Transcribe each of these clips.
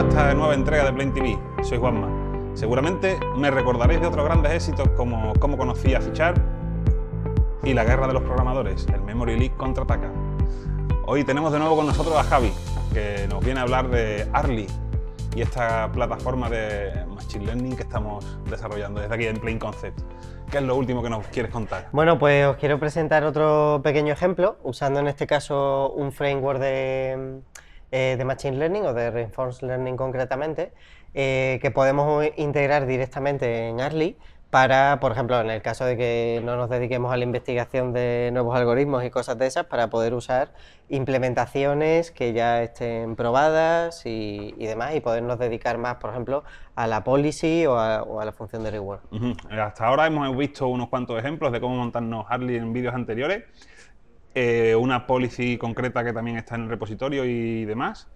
esta nueva entrega de Plain TV. Soy Juanma. Seguramente me recordaréis de otros grandes éxitos como Cómo conocí a Fichar y La guerra de los programadores, el Memory League contraataca. Hoy tenemos de nuevo con nosotros a Javi, que nos viene a hablar de Arly y esta plataforma de Machine Learning que estamos desarrollando desde aquí en Plain Concept. ¿Qué es lo último que nos quieres contar? Bueno, pues os quiero presentar otro pequeño ejemplo, usando en este caso un framework de, eh, de Machine Learning o de Reinforced Learning concretamente, eh, que podemos integrar directamente en Arly para, por ejemplo, en el caso de que no nos dediquemos a la investigación de nuevos algoritmos y cosas de esas, para poder usar implementaciones que ya estén probadas y, y demás, y podernos dedicar más, por ejemplo, a la policy o a, la función de reward. Hasta ahora hemos visto unos cuantos ejemplos de cómo montarnos Harley en vídeos anteriores. Eh, una policy concreta que también está en el repositorio y demás.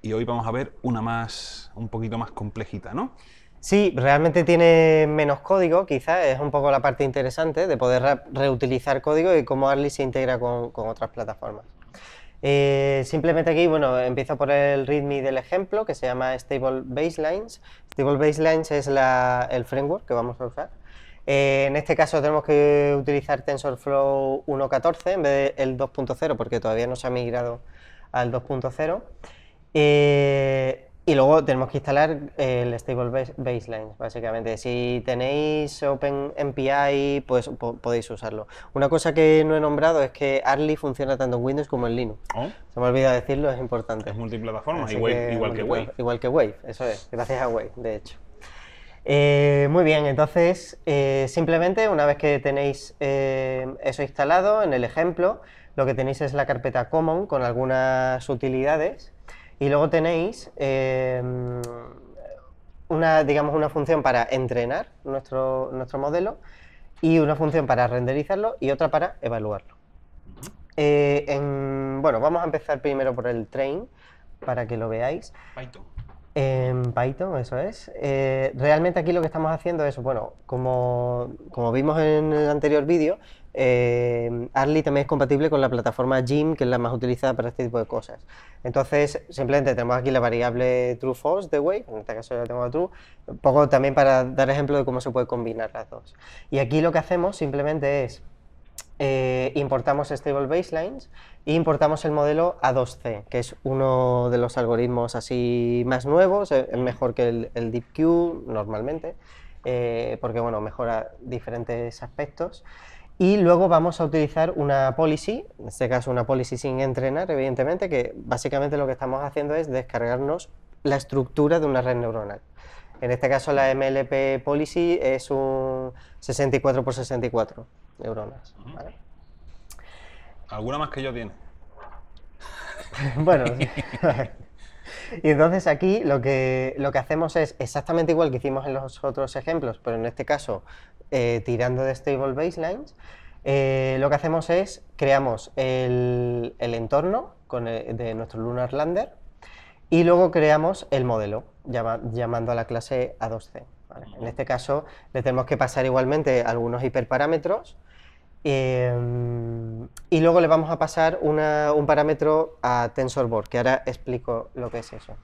Y hoy vamos a ver una más, un poquito más complejita, ¿no? Sí, realmente tiene menos código, quizás es un poco la parte interesante de poder reutilizar código y cómo Arli se integra con, otras plataformas. Eh, simplemente aquí, bueno, empiezo por el README del ejemplo que se llama Stable Baselines. Stable Baselines es el framework que vamos a usar. Eh, en este caso tenemos que utilizar TensorFlow 1.14 en vez del 2.0 porque todavía no se ha migrado al 2.0. Eh, y luego tenemos que instalar el stable baseline, básicamente. Si tenéis OpenMPI, pues podéis usarlo. Una cosa que no he nombrado es que Arly funciona tanto en Windows como en Linux. Oh. Se me olvida decirlo, es importante. Es multiplataforma, igual que Wave. Igual que Wave, eso es. Gracias a Wave, de hecho. Eh, muy bien, entonces eh, simplemente una vez que tenéis eh, eso instalado en el ejemplo, lo que tenéis es la carpeta common con algunas utilidades y luego tenéis una, digamos, una función para entrenar nuestro, nuestro modelo y una función para renderizarlo y otra para evaluarlo. bueno, vamos a empezar primero por el train para que lo veáis. En Python, eso es. Eh, realmente aquí lo que estamos haciendo es, bueno, como, vimos en el anterior vídeo, eh, Arli también es compatible con la plataforma Jim, que es la más utilizada para este tipo de cosas. Entonces, simplemente tenemos aquí la variable true-false de way, en este caso ya tengo true, un poco también para dar ejemplo de cómo se puede combinar las dos. Y aquí lo que hacemos simplemente es eh, importamos stable baselines e importamos el modelo A2C, que es uno de los algoritmos así más nuevos, eh, mejor que el, DeepQ normalmente, eh, porque bueno, mejora diferentes aspectos. Y luego vamos a utilizar una policy, en este caso una policy sin entrenar, evidentemente, que básicamente lo que estamos haciendo es descargarnos la estructura de una red neuronal. En este caso la MLP policy es un 64 por 64 neuronas. ¿Alguna más que yo tiene? bueno, y entonces aquí lo que, lo que hacemos es exactamente igual que hicimos en los otros ejemplos, pero en este caso eh, tirando de stable baselines, eh, lo que hacemos es creamos el, entorno de nuestro Lunar Lander y luego creamos el modelo llamando a la clase A2C. c En este caso le tenemos que pasar igualmente algunos hiperparámetros Em, y luego le vamos a pasar un parámetro a TensorBoard, que ahora explico lo que es eso.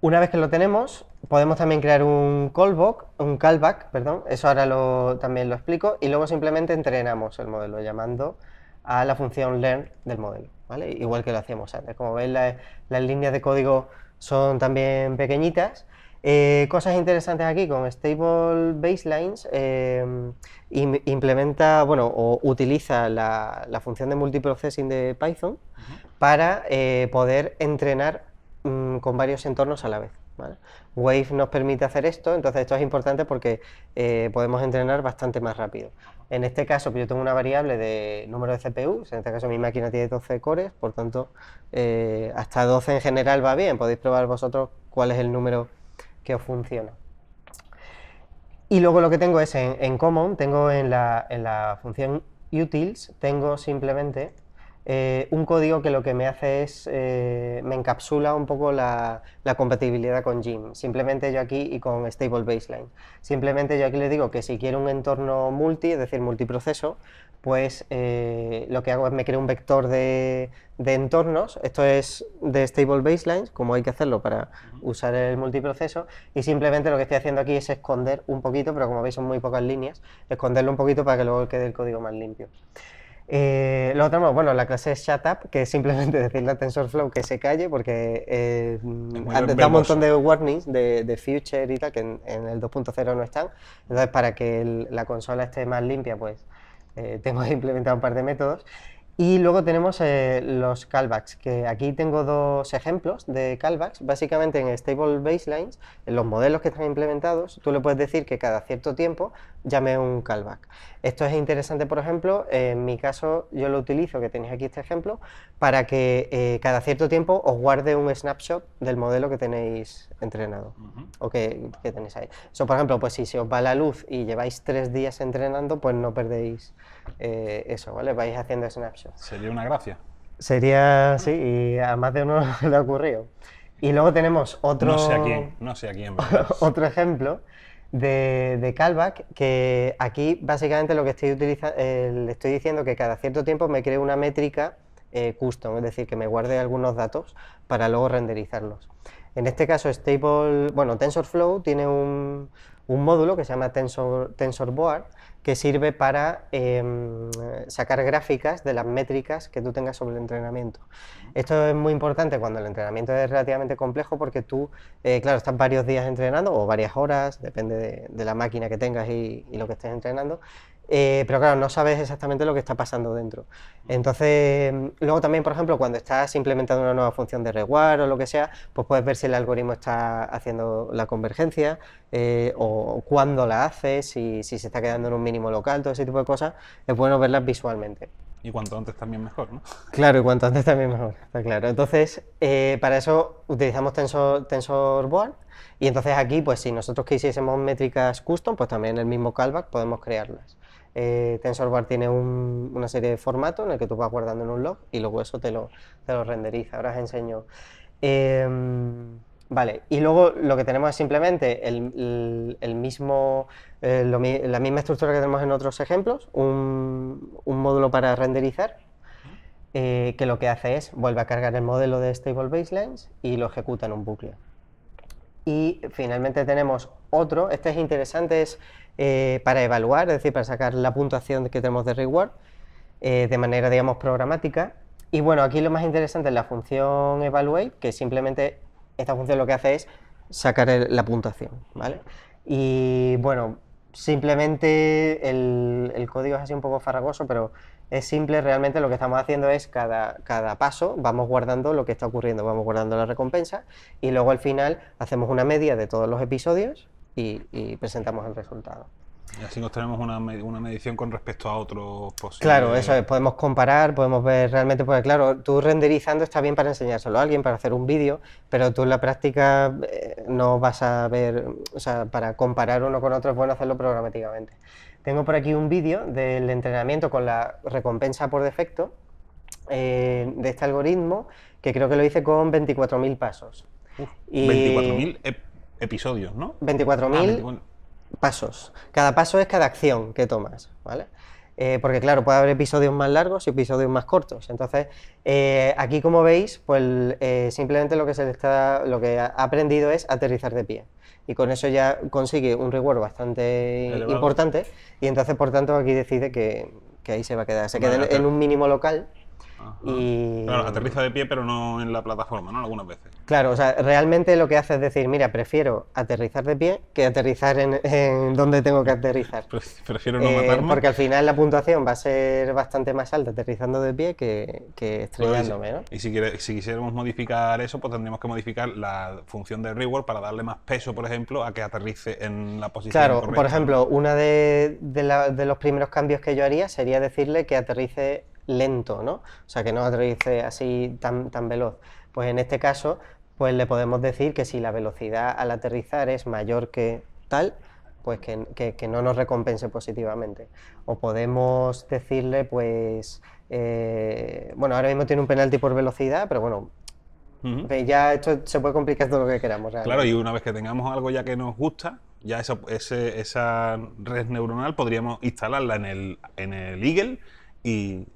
Una vez que lo tenemos, podemos también crear un callback, un callback, perdón, eso ahora también lo explico, y luego simplemente entrenamos el modelo llamando a la función learn del modelo, ¿vale? Igual que lo hacíamos antes. Como veis, las líneas de código son también pequeñitas eh, cosas interesantes aquí con Stable Baselines. Eh, implementa, bueno, o utiliza la, función de multiprocessing de Python para eh, poder entrenar mm, con varios entornos a la vez. Wave nos permite hacer esto, entonces esto es importante porque podemos entrenar bastante más rápido. En este caso, yo tengo una variable de número de CPU, en este caso mi máquina tiene 12 cores, por tanto, hasta 12 en general va bien, podéis probar vosotros cuál es el número que os funciona. Y luego lo que tengo es en, en common, tengo en la, en la función utils, tengo simplemente eh, un código que lo que me hace es, eh, me encapsula un poco la, compatibilidad con Jim, simplemente yo aquí y con Stable Baseline. Simplemente yo aquí le digo que si quiero un entorno multi, es decir, multiproceso, pues eh, lo que hago es me creo un vector de, entornos, esto es de Stable Baseline, como hay que hacerlo para usar el multiproceso, y simplemente lo que estoy haciendo aquí es esconder un poquito, pero como veis son muy pocas líneas, esconderlo un poquito para que luego quede el código más limpio. Eh, lo otro, bueno, la clase es Shut Up, que es simplemente decirle a TensorFlow que se calle, porque eh, da un montón de warnings de, future y tal, que en, el 2.0 no están. Entonces, para que la consola esté más limpia, pues eh, tenemos implementado un par de métodos. Y luego tenemos eh, los callbacks, que aquí tengo dos ejemplos de callbacks. Básicamente en Stable Baselines, en los modelos que están implementados, tú le puedes decir que cada cierto tiempo llame un callback. Esto es interesante, por ejemplo, en mi caso yo lo utilizo, que tenéis aquí este ejemplo, para que eh, cada cierto tiempo os guarde un snapshot del modelo que tenéis entrenado o que, tenéis ahí. Eso, por ejemplo, pues si se os va la luz y lleváis tres días entrenando, pues no perdéis eh, eso, ¿vale? Vais haciendo snapshots. Sería una gracia. Sería, sí, y a más de uno le ha ocurrido. Y luego tenemos otro... No sé a quién, no sé a quién. otro ejemplo de, de callback, que aquí básicamente lo que estoy utilizando, eh, le estoy diciendo que cada cierto tiempo me crea una métrica eh, custom, es decir, que me guarde algunos datos para luego renderizarlos. En este caso, Stable, bueno, TensorFlow tiene un, módulo que se llama Tensor, TensorBoard que sirve para em, sacar gráficas de las métricas que tú tengas sobre el entrenamiento. Esto es muy importante cuando el entrenamiento es relativamente complejo porque tú, eh, claro, estás varios días entrenando o varias horas, depende de, la máquina que tengas y, y, lo que estés entrenando, eh, pero claro, no sabes exactamente lo que está pasando dentro. Entonces, luego también, por ejemplo, cuando estás implementando una nueva función de reward o lo que sea, pues puedes ver si el algoritmo está haciendo la convergencia eh, o cuándo la hace, si, si se está quedando en un mínimo local, todo ese tipo de cosas, es bueno verlas visualmente. Y cuanto antes también mejor, ¿no? Claro, y cuanto antes también mejor, está claro. Entonces, eh, para eso utilizamos Tensor, y entonces aquí, pues si nosotros quisiésemos métricas custom, pues también en el mismo callback podemos crearlas. Eh, TensorBoard tiene una serie de formatos en el que tú vas guardando en un log y luego eso te lo, te lo renderiza. Ahora os enseño. Em, Vale, y luego lo que tenemos es simplemente el, mismo, eh, la misma estructura que tenemos en otros ejemplos, un, módulo para renderizar, eh, que lo que hace es vuelve a cargar el modelo de stable baselines y lo ejecuta en un bucle. Y finalmente tenemos otro, este es interesante, es eh, para evaluar, es decir, para sacar la puntuación que tenemos de reward de manera, digamos, programática. Y bueno, aquí lo más interesante es la función evaluate, que simplemente esta función lo que hace es sacar la puntuación, ¿vale? Y bueno, simplemente el, código es así un poco farragoso, pero es simple, realmente lo que estamos haciendo es cada, cada paso vamos guardando lo que está ocurriendo, vamos guardando la recompensa y luego al final hacemos una media de todos los episodios y presentamos el resultado. Y así nos tenemos una, medición con respecto a otros posibles. Claro, eso es, podemos comparar, podemos ver realmente, porque claro, tú renderizando está bien para enseñárselo a alguien, para hacer un vídeo, pero tú en la práctica eh, no vas a ver, o sea, para comparar uno con otro es bueno hacerlo programáticamente. Tengo por aquí un vídeo del entrenamiento con la recompensa por defecto eh, de este algoritmo, que creo que lo hice con 24.000 pasos. 24.000 episodios, ¿no? 24.000 pasos. Cada paso es cada acción que tomas, ¿vale? Eh, porque claro, puede haber episodios más largos y episodios más cortos. Entonces, eh, aquí como veis, pues eh, simplemente lo que se le está, lo que ha aprendido es aterrizar de pie. Y con eso ya consigue un reward bastante importante. Y entonces, por tanto, aquí decide que, ahí se va a quedar. Se queda en, un mínimo local. Y... Claro, aterriza de pie, pero no en la plataforma, ¿no? Algunas veces. Claro, o sea, realmente lo que hace es decir, mira, prefiero aterrizar de pie que aterrizar en, donde tengo que aterrizar. Prefiero no eh, matarme. Porque al final la puntuación va a ser bastante más alta aterrizando de pie que, estrellándome, ¿no? Y si, quisiéramos modificar eso, pues tendríamos que modificar la función de reward para darle más peso, por ejemplo, a que aterrice en la posición Claro, por ejemplo, uno de, los primeros cambios que yo haría sería decirle que aterrice lento, ¿no? O sea, que no aterrice así tan, tan veloz. Pues en este caso pues le podemos decir que si la velocidad al aterrizar es mayor que tal, pues que, no nos recompense positivamente. O podemos decirle, pues, eh, bueno, ahora mismo tiene un penalti por velocidad, pero bueno, ya esto se puede complicar todo lo que queramos. Claro, y una vez que tengamos algo ya que nos gusta, ya esa, ese, esa red neuronal podríamos instalarla en el, en el Eagle y,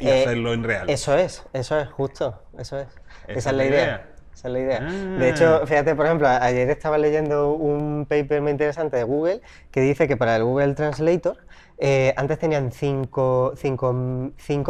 eh, hacerlo en real. Eso es, eso es, justo, eso es. Esa, es la idea es la idea. De hecho, ah. fíjate, por ejemplo, ayer estaba leyendo un paper muy interesante de Google que dice que para el Google Translator eh, antes tenían 5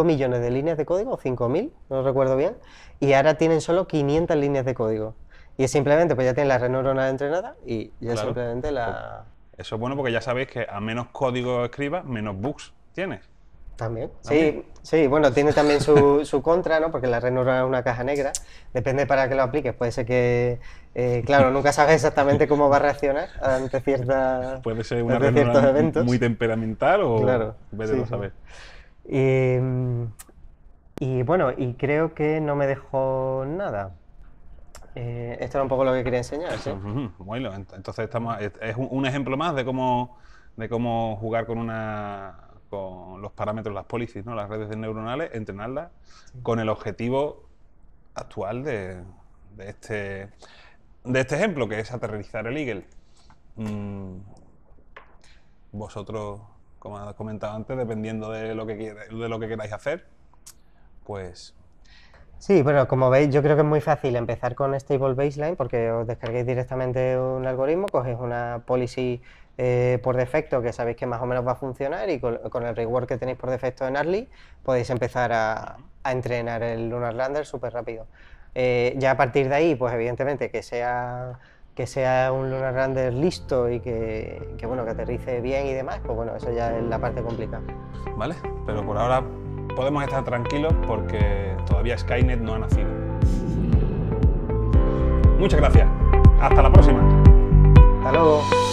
millones de líneas de código, o 5.000, no recuerdo bien, y ahora tienen solo 500 líneas de código. Y es simplemente, pues ya tienen la red neuronal entrenada y ya simplemente la... Eso es bueno porque ya sabéis que a menos código escribas, menos bugs tienes. También. Sí, sí, bueno, tiene también su, su, contra, ¿no? Porque la red es una caja negra. Depende para qué lo apliques. Puede ser que, eh, claro, nunca sabes exactamente cómo va a reaccionar ante cierta Puede ser una red muy temperamental o. Claro. saber. Y, bueno, y creo que no me dejó nada. Eh, esto era un poco lo que quería enseñar. ¿sí? Bueno, entonces estamos, es un ejemplo más de cómo, de cómo jugar con una con los parámetros, las policies, ¿no? las redes neuronales, entrenarlas con el objetivo actual de, este, de este ejemplo, que es aterrizar el Eagle. Mm, vosotros, como has comentado antes, dependiendo de lo que, de lo que queráis hacer, pues Sí, bueno, como veis, yo creo que es muy fácil empezar con Stable Baseline porque os descarguéis directamente un algoritmo, coges una policy eh, por defecto que sabéis que más o menos va a funcionar y con, el reward que tenéis por defecto en Arly podéis empezar a, entrenar el Lunar Lander súper rápido. Eh, ya a partir de ahí, pues evidentemente que sea que sea un Lunar Lander listo y que, bueno que aterrice bien y demás, pues bueno, eso ya es la parte complicada. Vale, pero por ahora podemos estar tranquilos porque todavía Skynet no ha nacido. Muchas gracias. Hasta la próxima. Hasta